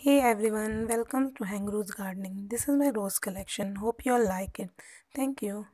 Hey everyone, welcome to Hang Rose Gardening. This is my rose collection. Hope you all like it. Thank you.